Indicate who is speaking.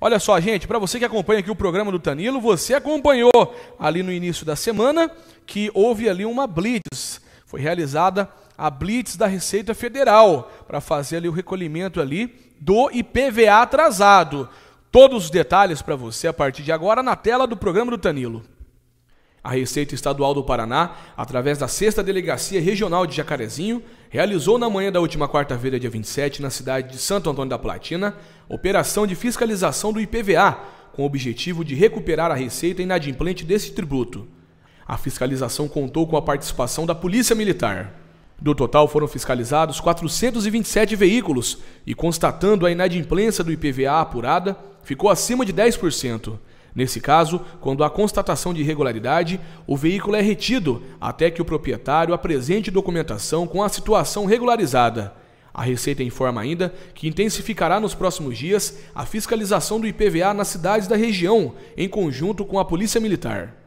Speaker 1: Olha só, gente, para você que acompanha aqui o programa do Tanilo, você acompanhou ali no início da semana que houve ali uma blitz. Foi realizada a blitz da Receita Federal para fazer ali o recolhimento ali do IPVA atrasado. Todos os detalhes para você a partir de agora na tela do programa do Tanilo a Receita Estadual do Paraná, através da 6 Delegacia Regional de Jacarezinho, realizou na manhã da última quarta-feira, dia 27, na cidade de Santo Antônio da Platina, operação de fiscalização do IPVA, com o objetivo de recuperar a receita inadimplente desse tributo. A fiscalização contou com a participação da Polícia Militar. Do total foram fiscalizados 427 veículos e constatando a inadimplência do IPVA apurada, ficou acima de 10%. Nesse caso, quando há constatação de irregularidade, o veículo é retido até que o proprietário apresente documentação com a situação regularizada. A Receita informa ainda que intensificará nos próximos dias a fiscalização do IPVA nas cidades da região, em conjunto com a Polícia Militar.